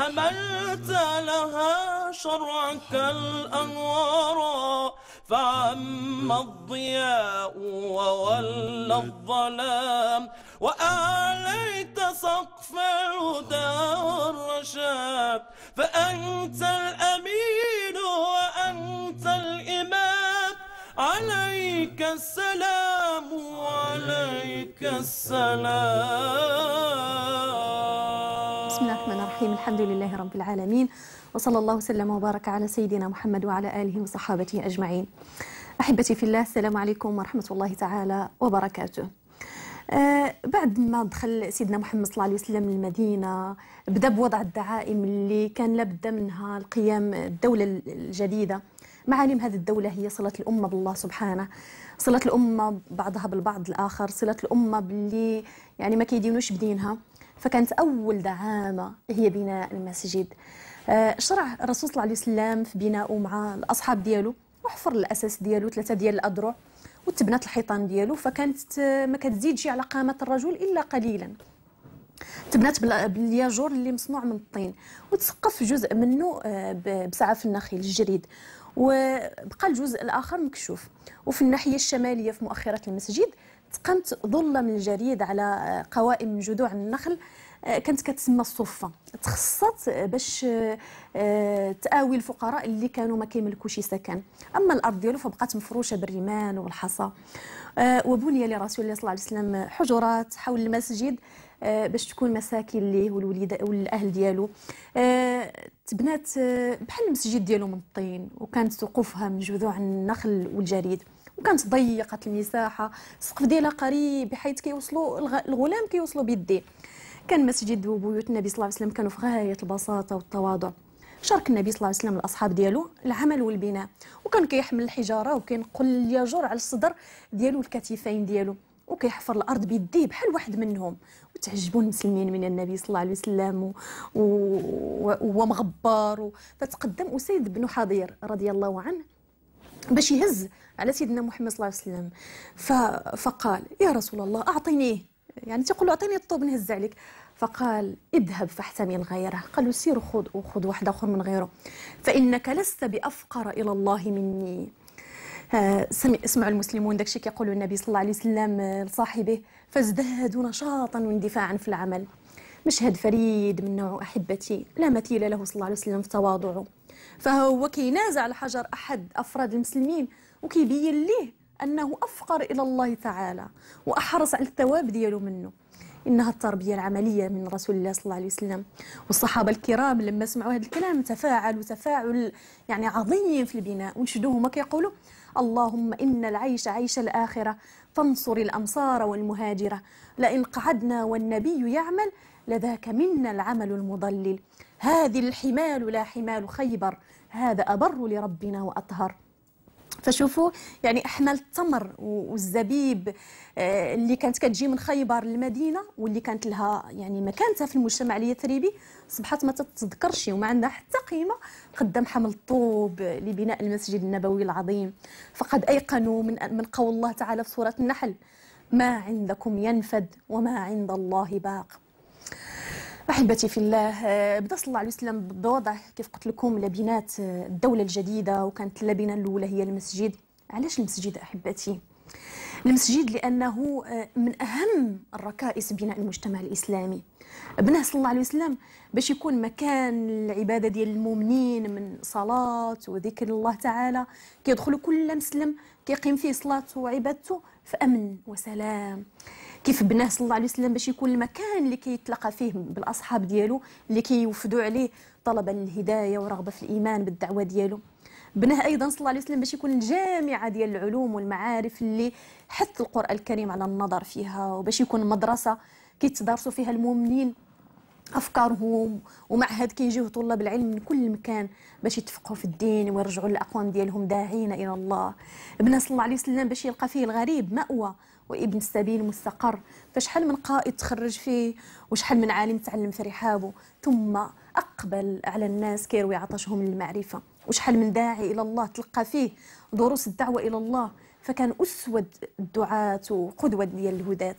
حملت لها شرعك الأنوار فعم الضياء وولى الظلام وأعليت سقف الهدى والرشاد فأنت الأمين وأنت الإمام عليك السلام وعليك السلام الله الرحمن الرحيم الحمد لله رب العالمين وصلى الله وسلم وبارك على سيدنا محمد وعلى آله وصحابته أجمعين أحبتي في الله السلام عليكم ورحمة الله تعالى وبركاته آه بعد ما دخل سيدنا محمد صلى الله عليه وسلم المدينة بدأ بوضع الدعائم اللي كان لابد منها القيام الدولة الجديدة معالم هذه الدولة هي صلة الأمة بالله سبحانه صلة الأمة بعضها بالبعض الآخر صلة الأمة باللي يعني ما كيدينوش بدينها فكانت أول دعامة هي بناء المسجد آه، شرع الرسول صلى الله عليه وسلم في بنائه مع الأصحاب ديالو وحفر الأساس ديالو ثلاثة ديال الأذرع وتبنات الحيطان ديالو فكانت آه، ما كتزيدش على قامة الرجل إلا قليلا تبنات بالياجور اللي مصنوع من الطين وتسقف جزء منه آه، بسعف النخيل الجريد وبقى الجزء الاخر مكشوف وفي الناحيه الشماليه في مؤخره المسجد تقنت ظلة من الجريد على آه، قوائم جذوع النخل آه، كانت كتسمى الصفه تخصت باش آه، تآوي الفقراء اللي كانوا ما كيملكوش سكن اما الارض ديالو فبقات مفروشه بالرمال والحصى وبني لرسول الله صلى الله عليه وسلم حجرات حول المسجد باش تكون مساكن ليه والوليد والاهل ديالو تبنات بحال المسجد ديالو من الطين وكانت سقوفها من جذوع النخل والجريد وكانت ضيقه المساحه السقف ديالها قريب بحيث كيوصلوا الغلام كيوصلوا بيديه كان مسجد وبيوت النبي صلى الله عليه وسلم كانوا في غايه البساطه والتواضع شارك النبي صلى الله عليه وسلم الاصحاب ديالو العمل والبناء وكان كيحمل الحجاره وكينقل الياجور على الصدر ديالو والكتفين ديالو وكيحفر الارض بيديه بحال واحد منهم وتعجبوا المسلمين من النبي صلى الله عليه وسلم وهو مغبار فتقدم اسيد بن حضير رضي الله عنه باش يهز على سيدنا محمد صلى الله عليه وسلم فقال يا رسول الله أعطينيه يعني تقول له أعطيني الطوب نهز عليك فقال اذهب فاحتمل غيره قال له سير خذ وخذ واحد آخر من غيره فإنك لست بأفقر إلى الله مني آه، اسمع المسلمون داكشي كيقول النبي صلى الله عليه وسلم لصاحبه فازدادوا نشاطا واندفاعا في العمل مشهد فريد من نوع أحبتي لا مثيل له صلى الله عليه وسلم في تواضعه فهو كينازع على حجر أحد أفراد المسلمين وكيبين ليه أنه أفقر إلى الله تعالى وأحرص على الثواب ديالو منه إنها التربية العملية من رسول الله صلى الله عليه وسلم والصحابة الكرام لما سمعوا هذا الكلام تفاعلوا تفاعل يعني عظيم في البناء ونشدوهم كيقولوا اللهم إن العيش عيش الآخرة فانصر الامصار والمهاجرة لئن قعدنا والنبي يعمل لذاك منا العمل المضلل هذه الحمال لا حمال خيبر هذا أبر لربنا وأطهر فشوفوا يعني احمل التمر والزبيب آه، اللي كانت كتجي من خيبر للمدينه واللي كانت لها يعني مكانتها في المجتمع اليثريبي اصبحت ما تتذكرش وما عندها حتى قيمه قدام حمل الطوب لبناء المسجد النبوي العظيم فقد ايقنوا من من قول الله تعالى في سوره النحل ما عندكم ينفد وما عند الله باق أحبتي في الله آه، بدا صلى الله عليه وسلم بوضع كيف قلت لكم لبنات آه، الدولة الجديدة وكانت اللبنة الأولى هي المسجد علاش المسجد أحبتي؟ المسجد لأنه آه، من أهم الركائز بناء المجتمع الإسلامي بناه صلى الله عليه وسلم باش يكون مكان العبادة ديال المؤمنين من صلاة وذكر الله تعالى كيدخل كل مسلم كيقيم فيه صلاته وعبادته في أمن وسلام كيف بناه صلى الله عليه وسلم باش يكون المكان اللي كي فيه بالاصحاب ديالو اللي كيوفدوا عليه طلبا للهدايه ورغبه في الايمان بالدعوه ديالو بناه ايضا صلى الله عليه وسلم باش يكون الجامعه ديال العلوم والمعارف اللي حث القران الكريم على النظر فيها وباش يكون مدرسه كيتدارسوا فيها المؤمنين افكارهم ومعهد كيجيو طلاب العلم من كل مكان باش يتفقهوا في الدين ويرجعوا للاقوام ديالهم داعين الى الله ابن صلى الله عليه وسلم باش يلقى فيه الغريب ماوى وابن سبيل مستقر فشحال من قائد تخرج فيه وشحال من عالم تعلم في رحابه ثم اقبل على الناس كيروي عطشهم للمعرفه وشحال من داعي الى الله تلقى فيه دروس الدعوه الى الله فكان أسود الدعاة وقدوه ديال الهداة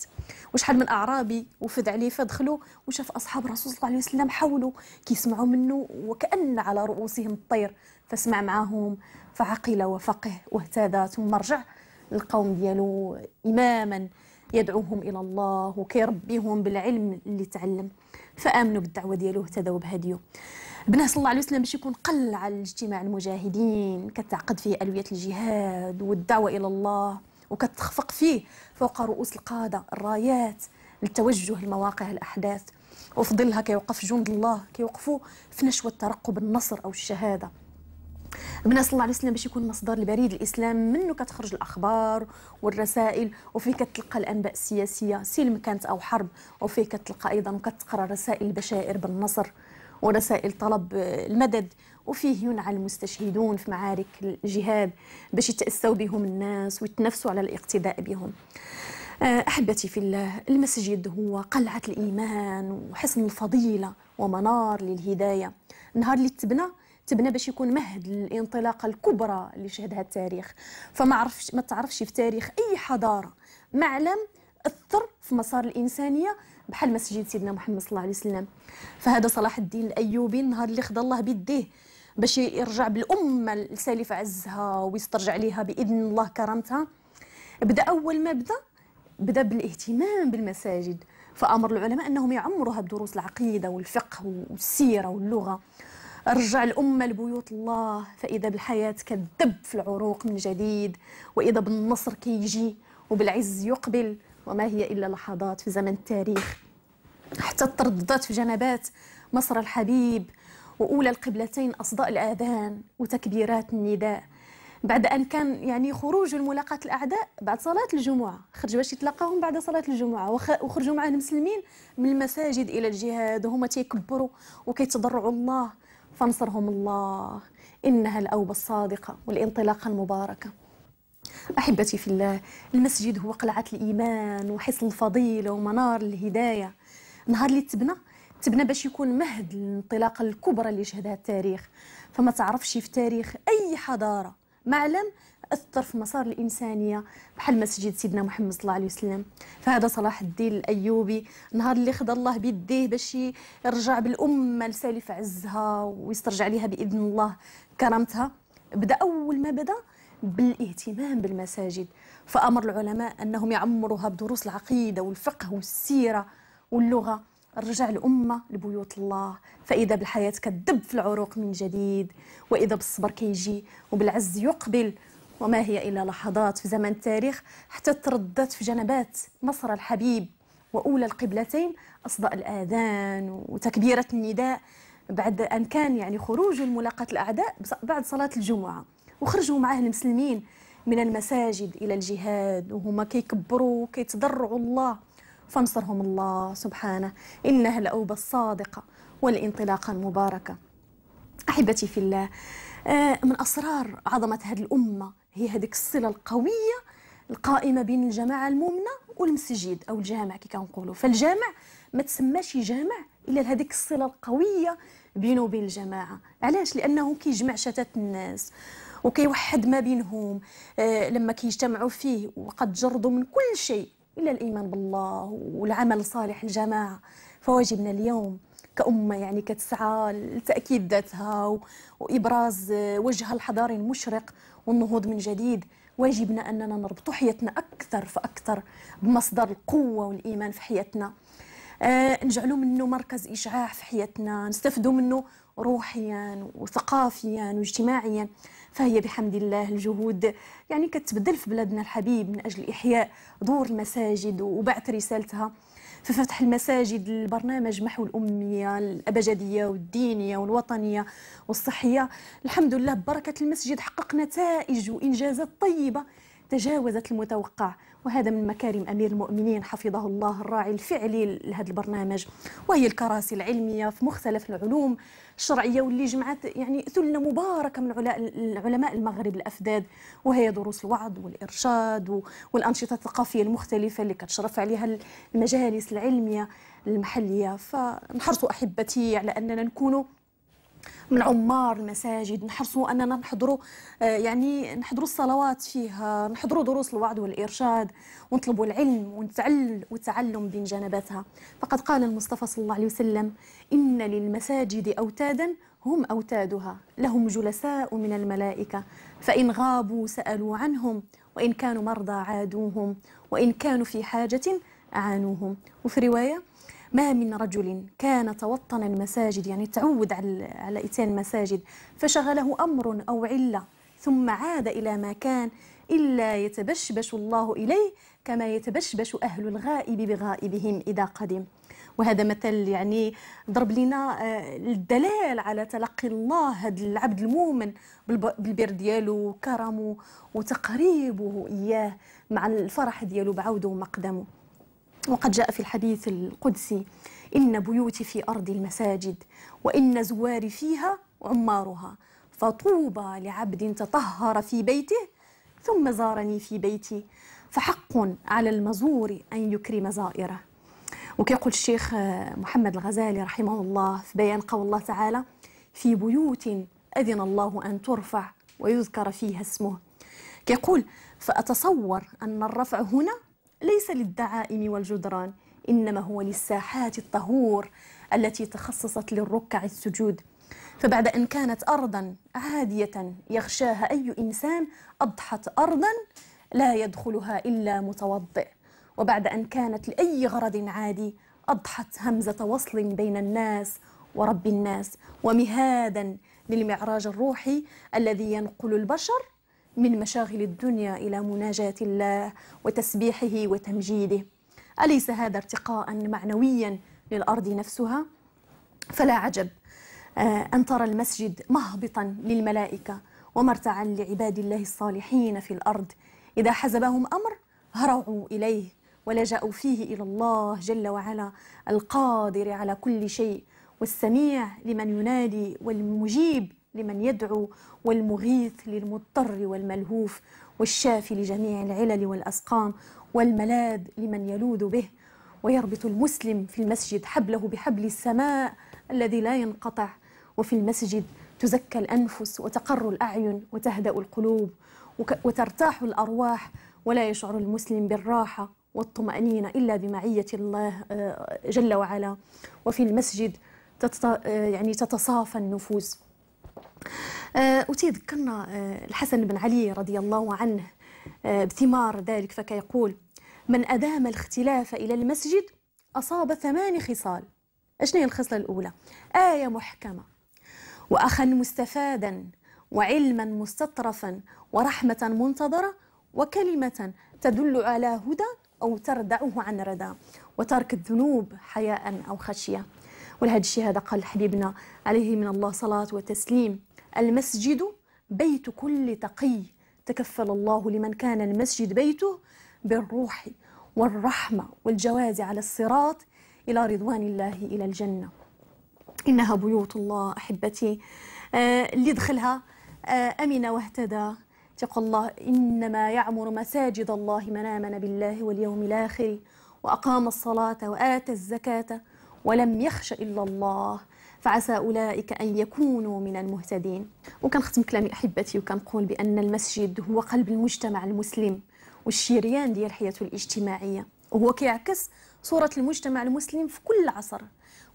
وشحال من اعرابي وفد عليه فدخلوا وشاف اصحاب رسول صلى الله عليه وسلم حولوا كيسمعوا منه وكان على رؤوسهم الطير فسمع معهم فعقل وفقه واهتدى ثم رجع القوم ديالو إماما يدعوهم إلى الله وكيربيهم بالعلم اللي تعلم فآمنوا بالدعوة ديالو اهتدوا بهديه بناه صلى الله عليه وسلم باش يكون قل على الاجتماع المجاهدين كتعقد فيه ألوية الجهاد والدعوة إلى الله وكتخفق فيه فوق رؤوس القادة الرايات للتوجه لمواقع الأحداث وفي ظلها كيوقف جند الله كيوقفوا في نشوة ترقب النصر أو الشهادة ابن صلى الله عليه وسلم باش يكون مصدر لبريد الاسلام منه كتخرج الاخبار والرسائل وفيه كتلقى الانباء السياسيه سلم كانت او حرب وفيه كتلقى ايضا وكتقرا رسائل البشائر بالنصر ورسائل طلب المدد وفيه ينعى المستشهدون في معارك الجهاد باش يتاسوا بهم الناس ويتنافسوا على الاقتداء بهم آه، احبتي في الله المسجد هو قلعه الايمان وحصن الفضيله ومنار للهدايه نهار اللي تبنى تبنى باش يكون مهد للانطلاقه الكبرى اللي شهدها التاريخ فما عرفش ما تعرفش في تاريخ اي حضاره معلم اثر في مسار الانسانيه بحال مسجد سيدنا محمد صلى الله عليه وسلم فهذا صلاح الدين الايوبي النهار اللي خدا الله بيديه باش يرجع بالامه لسالف عزها ويسترجع ليها باذن الله كرامتها بدا اول ما بدا بدا بالاهتمام بالمساجد فامر العلماء انهم يعمروها بدروس العقيده والفقه والسيره واللغه رجع الأمة لبيوت الله فإذا بالحياة كذب في العروق من جديد وإذا بالنصر كيجي وبالعز يقبل وما هي إلا لحظات في زمن التاريخ حتى ترددت في جنبات مصر الحبيب وأولى القبلتين أصداء الآذان وتكبيرات النداء بعد أن كان يعني خروج الملاقاة الأعداء بعد صلاة الجمعة خرجوا باش يتلاقاهم بعد صلاة الجمعة وخرجوا معاه المسلمين من المساجد إلى الجهاد وهما تيكبروا وكيتضرعوا الله فانصرهم الله إنها الأوبة الصادقة والانطلاقة المباركة أحبتي في الله المسجد هو قلعة الإيمان وحصن الفضيلة ومنار الهداية نهار اللي تبنى تبنى باش يكون مهد الانطلاقة الكبرى اللي شهدها التاريخ فما تعرفش في تاريخ أي حضارة معلم أثر في مسار الإنسانية بحال مسجد سيدنا محمد صلى الله عليه وسلم فهذا صلاح الدين الأيوبي نهار اللي خدا الله بيديه باش يرجع بالأمة لسالف عزها ويسترجع لها بإذن الله كرامتها بدا أول ما بدا بالاهتمام بالمساجد فأمر العلماء أنهم يعمروها بدروس العقيدة والفقه والسيرة واللغة رجع الأمة لبيوت الله فإذا بالحياة كدب في العروق من جديد وإذا بالصبر كيجي وبالعز يقبل وما هي إلا لحظات في زمن التاريخ حتى تردت في جنبات مصر الحبيب وأولى القبلتين أصداء الآذان وتكبيرة النداء بعد أن كان يعني خروج ملاقاة الأعداء بعد صلاة الجمعة وخرجوا معاه المسلمين من المساجد إلى الجهاد وهما كيكبروا وكيتضرعوا الله فنصرهم الله سبحانه إنها الأوبة الصادقة والانطلاقة المباركة أحبتي في الله آه، من أسرار عظمة هذه الأمة هي هذيك الصلة القوية القائمة بين الجماعة المؤمنة والمسجد أو الجامع كي كنقولوا فالجامع ما تسماش جامع إلا لهذيك الصلة القوية بينه وبين الجماعة علاش لأنه كيجمع شتات الناس وكيوحد ما بينهم آه، لما كيجتمعوا فيه وقد جردوا من كل شيء إلا الإيمان بالله والعمل الصالح الجماعة فواجبنا اليوم كأمة يعني كتسعى لتأكيد ذاتها وإبراز وجهها الحضاري المشرق والنهوض من جديد واجبنا أننا نربطوا حياتنا أكثر فأكثر بمصدر القوة والإيمان في حياتنا أه نجعلوا منه مركز إشعاع في حياتنا نستفدوا منه روحيا وثقافيا واجتماعيا فهي بحمد الله الجهود يعني كتبدل في بلادنا الحبيب من أجل إحياء دور المساجد وبعث رسالتها في فتح المساجد البرنامج محو الأمية الأبجدية والدينية والوطنية والصحية الحمد لله ببركة المسجد حقق نتائج وإنجازات طيبة تجاوزت المتوقع وهذا من مكارم أمير المؤمنين حفظه الله الراعي الفعلي لهذا البرنامج وهي الكراسي العلمية في مختلف العلوم الشرعية واللي جمعت يعني ثلة مباركة من علماء المغرب الأفداد وهي دروس الوعظ والإرشاد والأنشطة الثقافية المختلفة اللي كتشرف عليها المجالس العلمية المحلية فنحرص أحبتي على أننا نكونوا من عمار المساجد نحرصوا اننا نحضروا آه، يعني نحضروا الصلوات فيها نحضروا دروس الوعد والارشاد ونطلبوا العلم ونتعلم وتعلم بين جنباتها فقد قال المصطفى صلى الله عليه وسلم ان للمساجد اوتادا هم اوتادها لهم جلساء من الملائكه فان غابوا سالوا عنهم وان كانوا مرضى عادوهم وان كانوا في حاجه اعانوهم وفي روايه ما من رجل كان توطن المساجد يعني تعود على, على إتيان المساجد فشغله أمر أو علة ثم عاد إلى ما كان إلا يتبشبش الله إليه كما يتبشبش أهل الغائب بغائبهم إذا قدم وهذا مثل يعني ضرب لنا آه، الدلال على تلقي الله هذا العبد المؤمن بالبر ديالو وكرمه وتقريبه إياه مع الفرح ديالو بعوده ومقدمه وقد جاء في الحديث القدسي إن بيوتي في أرض المساجد وإن زواري فيها عمارها فطوبى لعبد تطهر في بيته ثم زارني في بيتي فحق على المزور أن يكرم زائره وكيقول الشيخ محمد الغزالي رحمه الله في بيان قول الله تعالى في بيوت أذن الله أن ترفع ويذكر فيها اسمه كيقول فأتصور أن الرفع هنا ليس للدعائم والجدران إنما هو للساحات الطهور التي تخصصت للركع السجود فبعد أن كانت أرضا عادية يغشاها أي إنسان أضحت أرضا لا يدخلها إلا متوضئ وبعد أن كانت لأي غرض عادي أضحت همزة وصل بين الناس ورب الناس ومهادا للمعراج الروحي الذي ينقل البشر من مشاغل الدنيا إلى مناجاة الله وتسبيحه وتمجيده أليس هذا ارتقاء معنويا للأرض نفسها؟ فلا عجب آه، أن ترى المسجد مهبطا للملائكة ومرتعا لعباد الله الصالحين في الأرض إذا حزبهم أمر هرعوا إليه ولجأوا فيه إلى الله جل وعلا القادر على كل شيء والسميع لمن ينادي والمجيب لمن يدعو والمغيث للمضطر والملهوف والشافي لجميع العلل والأسقام والملاذ لمن يلوذ به ويربط المسلم في المسجد حبله بحبل السماء الذي لا ينقطع وفي المسجد تزكى الأنفس وتقر الأعين وتهدأ القلوب وترتاح الأرواح ولا يشعر المسلم بالراحة والطمأنينة إلا بمعية الله آه، جل وعلا وفي المسجد آه، يعني تتصافى النفوس وتذكرنا آه، آه، الحسن بن علي رضي الله عنه آه، بثمار ذلك فكيقول من أدام الاختلاف إلى المسجد أصاب ثمان خصال أشنا هي الخصلة الأولى آية محكمة وأخا مستفادا وعلما مستطرفا ورحمة منتظرة وكلمة تدل على هدى أو تردعه عن ردى وترك الذنوب حياء أو خشية ولهذا الشيء هذا قال حبيبنا عليه من الله صلاة وتسليم المسجد بيت كل تقي تكفل الله لمن كان المسجد بيته بالروح والرحمة والجواز على الصراط إلى رضوان الله إلى الجنة إنها بيوت الله أحبتي آه اللي دخلها آه أمن واهتدى اتقوا الله إنما يعمر مساجد الله من آمن بالله واليوم الآخر وأقام الصلاة وآتى الزكاة ولم يخش إلا الله فعسى أولئك أن يكونوا من المهتدين وكنختم كلامي أحبتي وكنقول بأن المسجد هو قلب المجتمع المسلم والشريان ديال حياته الاجتماعية وهو كيعكس صورة المجتمع المسلم في كل عصر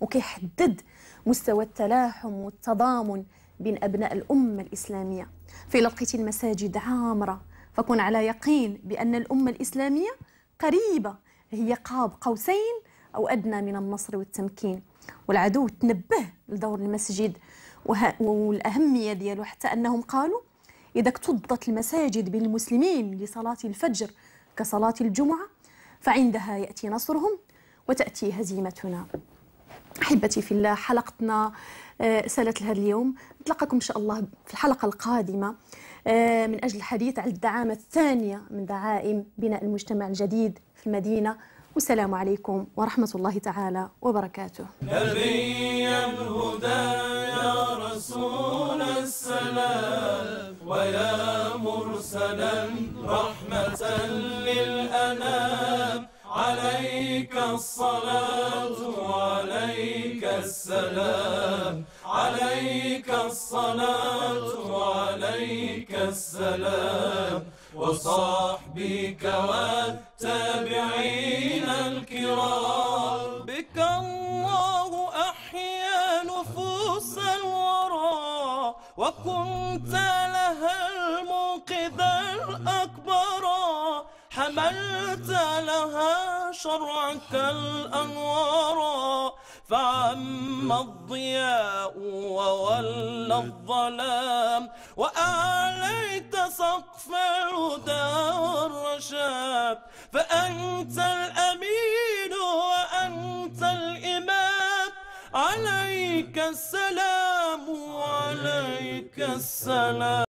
وكيحدد مستوى التلاحم والتضامن بين أبناء الأمة الإسلامية في لقيت المساجد عامرة فكن على يقين بأن الأمة الإسلامية قريبة هي قاب قوسين أو أدنى من النصر والتمكين والعدو تنبه لدور المسجد والأهمية ديالو حتى أنهم قالوا إذا اكتضت المساجد بالمسلمين لصلاة الفجر كصلاة الجمعة فعندها يأتي نصرهم وتأتي هزيمتنا احبتي في الله حلقتنا آه، سالت لهذا اليوم نتلقاكم ان شاء الله في الحلقه القادمه آه، من اجل الحديث عن الدعامه الثانيه من دعائم بناء المجتمع الجديد في المدينه والسلام عليكم ورحمة الله تعالى وبركاته نبي الهدى يا رسول السلام ويا مرسلا رحمة للأنام عليك الصلاة عليك السلام عليك الصلاة عليك السلام وصحبك والتابعين الكرام بك الله أحيا نفوس الورى وكنت لها المنقذ الأكبر حملت لها شرعك الأنوار فعم الضياء وولى الظلام وأعليت سقف الهدى والرشاد فأنت الأمين وأنت الإمام عليك السلام وعليك السلام